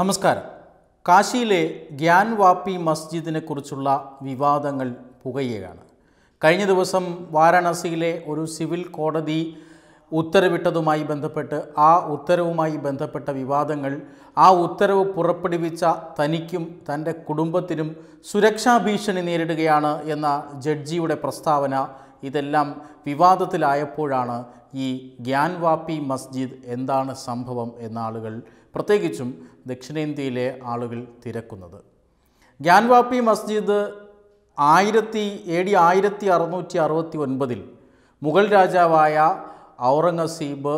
നമസ്കാരം കാശിയിലെ ഗ്യാൻ വാപ്പി മസ്ജിദിനെ കുറിച്ചുള്ള വിവാദങ്ങൾ പുകയുകയാണ് കഴിഞ്ഞ ദിവസം വാരാണസിയിലെ ഒരു സിവിൽ കോടതി ഉത്തരവിട്ടതുമായി ബന്ധപ്പെട്ട് ആ ഉത്തരവുമായി ബന്ധപ്പെട്ട വിവാദങ്ങൾ ആ ഉത്തരവ് പുറപ്പെടുവിച്ച തനിക്കും തൻ്റെ കുടുംബത്തിനും സുരക്ഷാ ഭീഷണി നേരിടുകയാണ് എന്ന ജഡ്ജിയുടെ പ്രസ്താവന ഇതെല്ലാം വിവാദത്തിലായപ്പോഴാണ് ഈ ഗ്യാൻവാപ്പി മസ്ജിദ് എന്താണ് സംഭവം എന്ന ആളുകൾ പ്രത്യേകിച്ചും ദക്ഷിണേന്ത്യയിലെ ആളുകൾ തിരക്കുന്നത് ഗ്യാൻവാപ്പി മസ്ജിദ് ആയിരത്തി എ ഡി ആയിരത്തി അറുന്നൂറ്റി അറുപത്തി ഒൻപതിൽ മുഗൾ രാജാവായ ഔറംഗസീബ്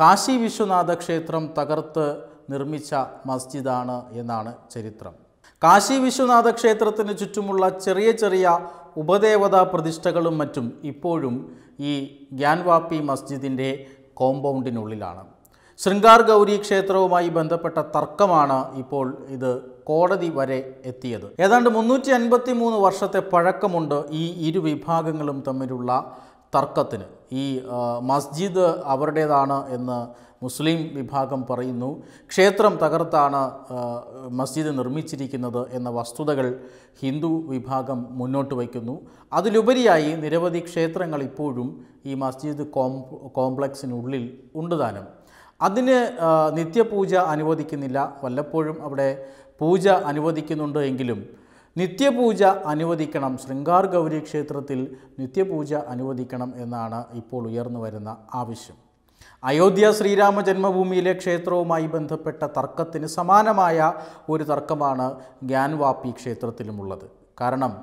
കാശി വിശ്വനാഥ ക്ഷേത്രം തകർത്ത് നിർമ്മിച്ച മസ്ജിദാണ് എന്നാണ് ചരിത്രം കാശി വിശ്വനാഥ ക്ഷേത്രത്തിന് ചുറ്റുമുള്ള ചെറിയ ചെറിയ ഉപദേവതാ പ്രതിഷ്ഠകളും മറ്റും ഇപ്പോഴും ഈ ഗ്യാൻവാപ്പി മസ്ജിദിൻ്റെ കോമ്പൗണ്ടിനുള്ളിലാണ് ശൃംഗാർ ഗൗരി ക്ഷേത്രവുമായി ബന്ധപ്പെട്ട തർക്കമാണ് ഇപ്പോൾ ഇത് കോടതി വരെ എത്തിയത് ഏതാണ്ട് മുന്നൂറ്റി അൻപത്തി മൂന്ന് വർഷത്തെ പഴക്കമുണ്ട് ഈ ഇരു വിഭാഗങ്ങളും തമ്മിലുള്ള തർക്കത്തിന് ഈ മസ്ജിദ് അവരുടേതാണ് എന്ന് മുസ്ലിം വിഭാഗം പറയുന്നു ക്ഷേത്രം തകർത്താണ് മസ്ജിദ് നിർമ്മിച്ചിരിക്കുന്നത് എന്ന വസ്തുതകൾ ഹിന്ദു വിഭാഗം മുന്നോട്ട് വയ്ക്കുന്നു അതിലുപരിയായി നിരവധി ക്ഷേത്രങ്ങൾ ഇപ്പോഴും ഈ മസ്ജിദ് കോംപ്ലക്സിനുള്ളിൽ ഉണ്ട് താനും അതിന് നിത്യപൂജ അനുവദിക്കുന്നില്ല വല്ലപ്പോഴും അവിടെ പൂജ അനുവദിക്കുന്നുണ്ട് എങ്കിലും നിത്യപൂജ അനുവദിക്കണം ശൃംഗാർ ഗൗരി ക്ഷേത്രത്തിൽ നിത്യപൂജ അനുവദിക്കണം എന്നാണ് ഇപ്പോൾ ഉയർന്നു വരുന്ന ആവശ്യം അയോധ്യ ശ്രീരാമ ജന്മഭൂമിയിലെ ക്ഷേത്രവുമായി ബന്ധപ്പെട്ട തർക്കത്തിന് സമാനമായ ഒരു തർക്കമാണ് ഗ്യാൻവാപ്പി ക്ഷേത്രത്തിലുമുള്ളത് കാരണം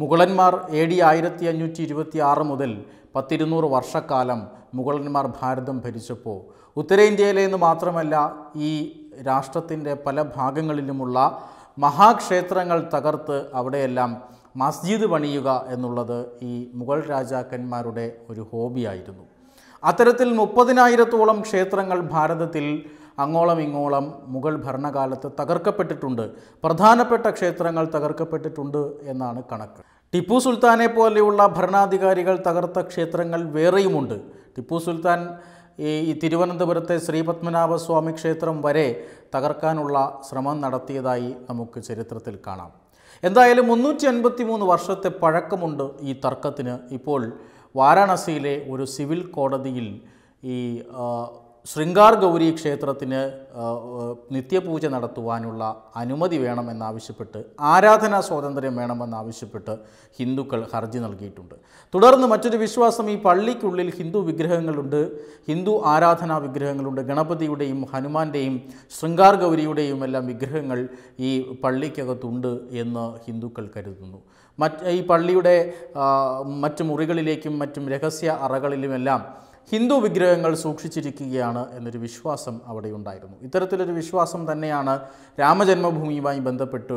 മുഗളന്മാർ എ ഡി ആയിരത്തി അഞ്ഞൂറ്റി ഇരുപത്തി ആറ് മുതൽ പത്തിരുന്നൂറ് വർഷക്കാലം മുഗളന്മാർ ഭാരതം ഭരിച്ചപ്പോൾ ഉത്തരേന്ത്യയിലെ എന്ന് മാത്രമല്ല ഈ രാഷ്ട്രത്തിൻ്റെ പല ഭാഗങ്ങളിലുമുള്ള മഹാക്ഷേത്രങ്ങൾ തകർത്ത് അവിടെയെല്ലാം മസ്ജിദ് പണിയുക എന്നുള്ളത് ഈ മുഗൾ രാജാക്കന്മാരുടെ ഒരു ഹോബിയായിരുന്നു അത്തരത്തിൽ മുപ്പതിനായിരത്തോളം ക്ഷേത്രങ്ങൾ ഭാരതത്തിൽ അങ്ങോളം ഇങ്ങോളം മുഗൾ ഭരണകാലത്ത് തകർക്കപ്പെട്ടിട്ടുണ്ട് പ്രധാനപ്പെട്ട ക്ഷേത്രങ്ങൾ തകർക്കപ്പെട്ടിട്ടുണ്ട് എന്നാണ് കണക്ക് ടിപ്പു സുൽത്താനെ പോലെയുള്ള ഭരണാധികാരികൾ തകർത്ത ക്ഷേത്രങ്ങൾ വേറെയുമുണ്ട് ടിപ്പു സുൽത്താൻ ഈ തിരുവനന്തപുരത്തെ ശ്രീപത്മനാഭസ്വാമി ക്ഷേത്രം വരെ തകർക്കാനുള്ള ശ്രമം നടത്തിയതായി നമുക്ക് ചരിത്രത്തിൽ കാണാം എന്തായാലും മുന്നൂറ്റി അൻപത്തി മൂന്ന് വർഷത്തെ പഴക്കമുണ്ട് ഈ തർക്കത്തിന് ഇപ്പോൾ വാരാണസിയിലെ ഒരു സിവിൽ കോടതിയിൽ ഈ ശൃംഗാർ ഗൗരി ക്ഷേത്രത്തിന് നിത്യപൂജ നടത്തുവാനുള്ള അനുമതി വേണമെന്നാവശ്യപ്പെട്ട് ആരാധനാ സ്വാതന്ത്ര്യം വേണമെന്നാവശ്യപ്പെട്ട് ഹിന്ദുക്കൾ ഹർജി നൽകിയിട്ടുണ്ട് തുടർന്ന് മറ്റൊരു വിശ്വാസം ഈ പള്ളിക്കുള്ളിൽ ഹിന്ദു വിഗ്രഹങ്ങളുണ്ട് ഹിന്ദു ആരാധനാ വിഗ്രഹങ്ങളുണ്ട് ഗണപതിയുടെയും ഹനുമാന്റെയും ശൃംഗാർ ഗൗരിയുടെയും എല്ലാം വിഗ്രഹങ്ങൾ ഈ പള്ളിക്കകത്തുണ്ട് എന്ന് ഹിന്ദുക്കൾ കരുതുന്നു മറ്റ് ഈ പള്ളിയുടെ മറ്റ് മുറികളിലേക്കും മറ്റും രഹസ്യ അറകളിലുമെല്ലാം ഹിന്ദു വിഗ്രഹങ്ങൾ സൂക്ഷിച്ചിരിക്കുകയാണ് എന്നൊരു വിശ്വാസം അവിടെ ഉണ്ടായിരുന്നു ഇത്തരത്തിലൊരു വിശ്വാസം തന്നെയാണ് രാമജന്മഭൂമിയുമായി ബന്ധപ്പെട്ട്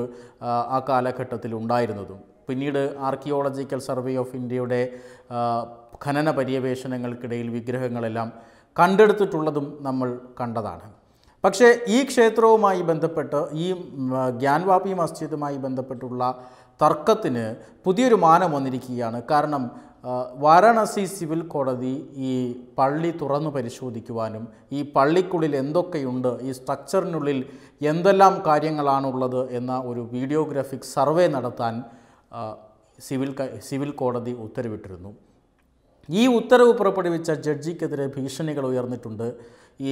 ആ കാലഘട്ടത്തിൽ ഉണ്ടായിരുന്നതും പിന്നീട് ആർക്കിയോളജിക്കൽ സർവേ ഓഫ് ഇന്ത്യയുടെ ഖനന പര്യവേഷണങ്ങൾക്കിടയിൽ വിഗ്രഹങ്ങളെല്ലാം കണ്ടെടുത്തിട്ടുള്ളതും നമ്മൾ കണ്ടതാണ് പക്ഷേ ഈ ക്ഷേത്രവുമായി ബന്ധപ്പെട്ട് ഈ ഗ്യാൻവാപി മസ്ജിദുമായി ബന്ധപ്പെട്ടുള്ള തർക്കത്തിന് പുതിയൊരു മാനം വന്നിരിക്കുകയാണ് കാരണം വാരാണസി സിവിൽ കോടതി ഈ പള്ളി തുറന്നു പരിശോധിക്കുവാനും ഈ പള്ളിക്കുള്ളിൽ എന്തൊക്കെയുണ്ട് ഈ സ്ട്രക്ചറിനുള്ളിൽ എന്തെല്ലാം കാര്യങ്ങളാണുള്ളത് എന്ന ഒരു വീഡിയോഗ്രാഫിക് സർവേ നടത്താൻ സിവിൽ സിവിൽ കോടതി ഉത്തരവിട്ടിരുന്നു ഈ ഉത്തരവ് പുറപ്പെടുവിച്ച ജഡ്ജിക്കെതിരെ ഭീഷണികൾ ഉയർന്നിട്ടുണ്ട് ഈ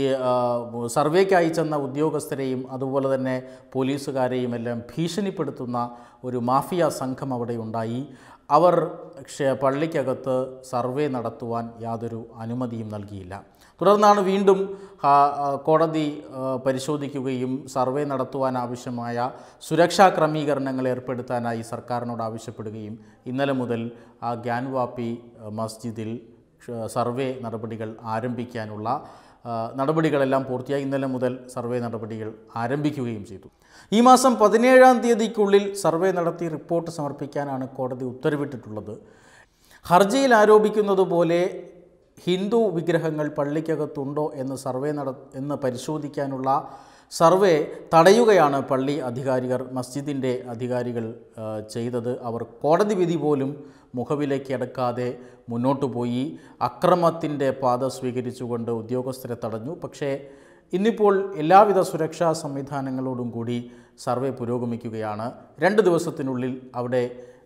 സർവേക്കായി ചെന്ന ഉദ്യോഗസ്ഥരെയും അതുപോലെ തന്നെ പോലീസുകാരെയും എല്ലാം ഭീഷണിപ്പെടുത്തുന്ന ഒരു മാഫിയ സംഘം അവിടെ ഉണ്ടായി അവർ പള്ളിക്കകത്ത് സർവേ നടത്തുവാൻ യാതൊരു അനുമതിയും നൽകിയില്ല തുടർന്നാണ് വീണ്ടും കോടതി പരിശോധിക്കുകയും സർവേ നടത്തുവാൻ ആവശ്യമായ സുരക്ഷാ ക്രമീകരണങ്ങൾ ഏർപ്പെടുത്താനായി സർക്കാരിനോട് ആവശ്യപ്പെടുകയും ഇന്നലെ മുതൽ ആ ഗ്യാൻവാപ്പി മസ്ജിദിൽ സർവേ നടപടികൾ ആരംഭിക്കാനുള്ള നടപടികളെല്ലാം പൂർത്തിയായി ഇന്നലെ മുതൽ സർവേ നടപടികൾ ആരംഭിക്കുകയും ചെയ്തു ഈ മാസം പതിനേഴാം തീയതിക്കുള്ളിൽ സർവേ നടത്തി റിപ്പോർട്ട് സമർപ്പിക്കാനാണ് കോടതി ഉത്തരവിട്ടിട്ടുള്ളത് ഹർജിയിൽ ആരോപിക്കുന്നത് പോലെ ഹിന്ദു വിഗ്രഹങ്ങൾ പള്ളിക്കകത്തുണ്ടോ എന്ന് സർവേ നട എന്ന് പരിശോധിക്കാനുള്ള സർവേ തടയുകയാണ് പള്ളി അധികാരികൾ മസ്ജിദിൻ്റെ അധികാരികൾ ചെയ്തത് അവർ കോടതി വിധി പോലും മുഖവിലേക്ക് എടുക്കാതെ മുന്നോട്ടു പോയി അക്രമത്തിൻ്റെ പാത സ്വീകരിച്ചുകൊണ്ട് ഉദ്യോഗസ്ഥരെ തടഞ്ഞു പക്ഷേ ഇന്നിപ്പോൾ എല്ലാവിധ സുരക്ഷാ സംവിധാനങ്ങളോടും കൂടി സർവേ പുരോഗമിക്കുകയാണ് രണ്ട് ദിവസത്തിനുള്ളിൽ അവിടെ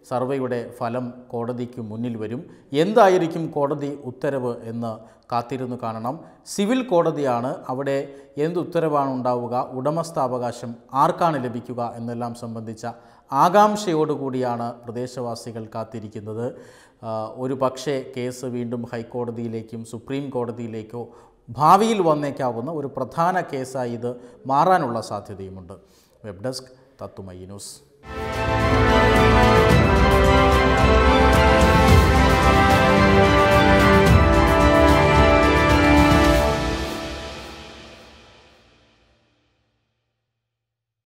സർവേയുടെ ഫലം കോടതിക്ക് മുന്നിൽ വരും എന്തായിരിക്കും കോടതി ഉത്തരവ് എന്ന് കാത്തിരുന്നു കാണണം സിവിൽ കോടതിയാണ് അവിടെ എന്ത് ഉത്തരവാണ് ഉണ്ടാവുക ഉടമസ്ഥാവകാശം ആർക്കാണ് ലഭിക്കുക എന്നെല്ലാം സംബന്ധിച്ച ആകാംക്ഷയോടുകൂടിയാണ് പ്രദേശവാസികൾ കാത്തിരിക്കുന്നത് ഒരു പക്ഷേ കേസ് വീണ്ടും ഹൈക്കോടതിയിലേക്കും സുപ്രീം കോടതിയിലേക്കോ ഭാവിയിൽ വന്നേക്കാവുന്ന ഒരു പ്രധാന കേസായി ഇത് മാറാനുള്ള സാധ്യതയുമുണ്ട് വെബ് ഡെസ്ക് തത്തുമൈ ന്യൂസ്